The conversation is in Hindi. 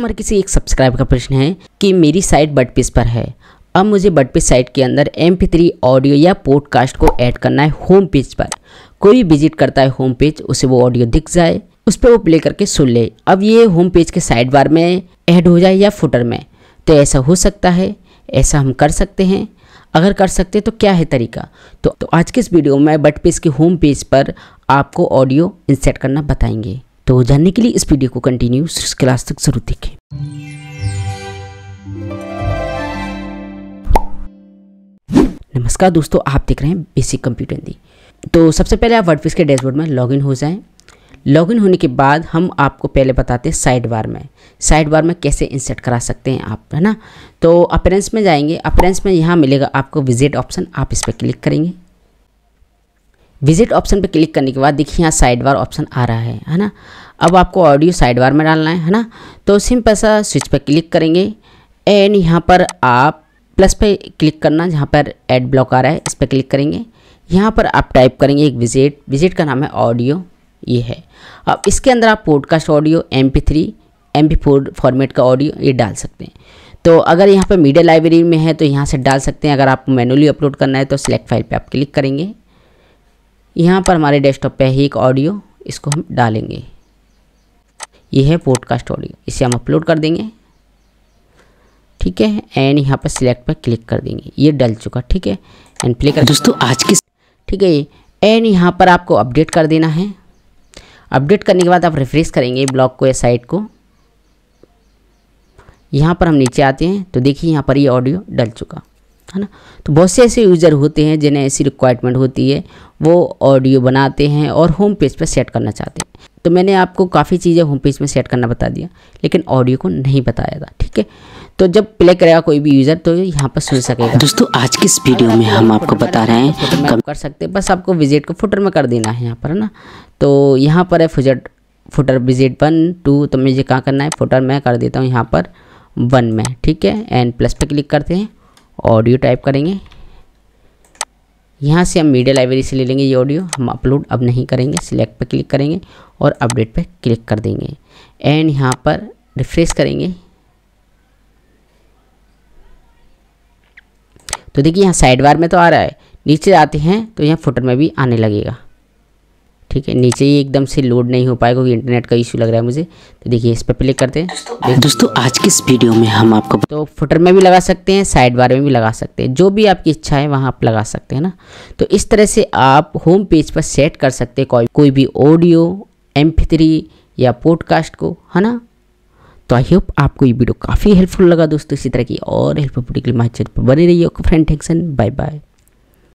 हमारे किसी एक सब्सक्राइबर का प्रश्न है कि मेरी साइट बट पर है अब मुझे बट साइट के अंदर एम ऑडियो या पॉडकास्ट को ऐड करना है होम पेज पर कोई भी विजिट करता है होम पेज उसे वो ऑडियो दिख जाए उस पर वो प्ले करके सुन ले अब ये होम पेज के साइड बार में ऐड हो जाए या फुटर में तो ऐसा हो सकता है ऐसा हम कर सकते हैं अगर कर सकते हैं तो क्या है तरीका तो, तो आज के इस वीडियो में बट पेज के होम पेज पर आपको ऑडियो इंसर्ट करना बताएंगे तो जानने के लिए इस वीडियो को कंटिन्यू क्लास तक जरूर देखें नमस्कार दोस्तों आप देख रहे हैं बेसिक कंप्यूटर हिंदी तो सबसे पहले आप वर्डफिस के डैशबोर्ड में लॉगिन हो जाएं लॉगिन होने के बाद हम आपको पहले बताते हैं साइड बार में साइड बार में कैसे इंसर्ट करा सकते हैं आप है ना तो अपरेंस में जाएंगे अपरेंस में यहाँ मिलेगा आपको विजिट ऑप्शन आप इस पर क्लिक करेंगे विजिट ऑप्शन पे क्लिक करने के बाद देखिए यहाँ साइड बार ऑप्शन आ रहा है है ना अब आपको ऑडियो साइड बार में डालना है है ना तो सिंपल सा स्विच पर क्लिक करेंगे एंड यहाँ पर आप प्लस पे क्लिक करना जहाँ पर एड ब्लॉक आ रहा है इस पर क्लिक करेंगे यहाँ पर आप टाइप करेंगे एक विजिट विजिट का नाम है ऑडियो ये है अब इसके अंदर आप podcast audio M P three M P four format का ऑडियो ये डाल सकते हैं तो अगर यहाँ पर मीडिया लाइब्रेरी में है तो यहाँ से डाल सकते हैं अगर आपको मैनुअली अपलोड करना है तो सिलेक्ट फाइल पे आप क्लिक करेंगे यहाँ पर हमारे डेस्कटॉप पे है एक ऑडियो इसको हम डालेंगे ये है पॉडकास्ट ऑडियो इसे हम अपलोड कर देंगे ठीक है एंड यहाँ पर सिलेक्ट पर क्लिक कर देंगे ये डल चुका ठीक है एंड प्ले कर दोस्तों आज की ठीक है एंड यहाँ पर आपको अपडेट कर देना है अपडेट करने के बाद आप रिफ्रेश करेंगे ब्लॉग को या साइट को यहाँ पर हम नीचे आते हैं तो देखिए यहाँ पर ये यह ऑडियो डल चुका है ना तो बहुत से ऐसे यूज़र होते हैं जिन्हें ऐसी रिक्वायरमेंट होती है वो ऑडियो बनाते हैं और होम पेज पर सेट करना चाहते हैं तो मैंने आपको काफ़ी चीज़ें होम पेज में सेट करना बता दिया लेकिन ऑडियो को नहीं बताया था ठीक है तो जब प्ले करेगा कोई भी यूज़र तो यहाँ पर सुन सकेगा दोस्तों आज के इस वीडियो में हम आपको बता रहे हैं कम कर सकते हैं बस आपको विजिट को फुटर में कर देना है यहाँ पर है ना तो यहाँ पर है फुजट फुटर विजिट वन टू तो मुझे कहाँ करना है फुटर मैं कर देता हूँ यहाँ पर वन में ठीक है एंड प्लस पे क्लिक करते हैं ऑडियो टाइप करेंगे यहाँ से हम मीडिया लाइब्रेरी से ले लेंगे ये ऑडियो हम अपलोड अब नहीं करेंगे सिलेक्ट पर क्लिक करेंगे और अपडेट पर क्लिक कर देंगे एंड यहाँ पर रिफ्रेश करेंगे तो देखिए यहाँ साइड बार में तो आ रहा है नीचे आते हैं तो यहाँ फुटर में भी आने लगेगा ठीक है नीचे ही एकदम से लोड नहीं हो पाएगा क्योंकि इंटरनेट का इशू लग रहा है मुझे तो देखिए इस पर क्लिक करते हैं दोस्तों आज के इस वीडियो में हम आपको तो फुटर में भी लगा सकते हैं साइड बार में भी लगा सकते हैं जो भी आपकी इच्छा है वहाँ आप लगा सकते हैं ना तो इस तरह से आप होम पेज पर सेट कर सकते हैं कोई कोई भी ऑडियो एम या पॉडकास्ट को है ना तो आई होप आपको ये वीडियो काफ़ी हेल्पफुल लगा दोस्तों इसी तरह की और हेल्पफुल के लिए चैनल पर बने है फ्रेंड टेंशन बाय बाय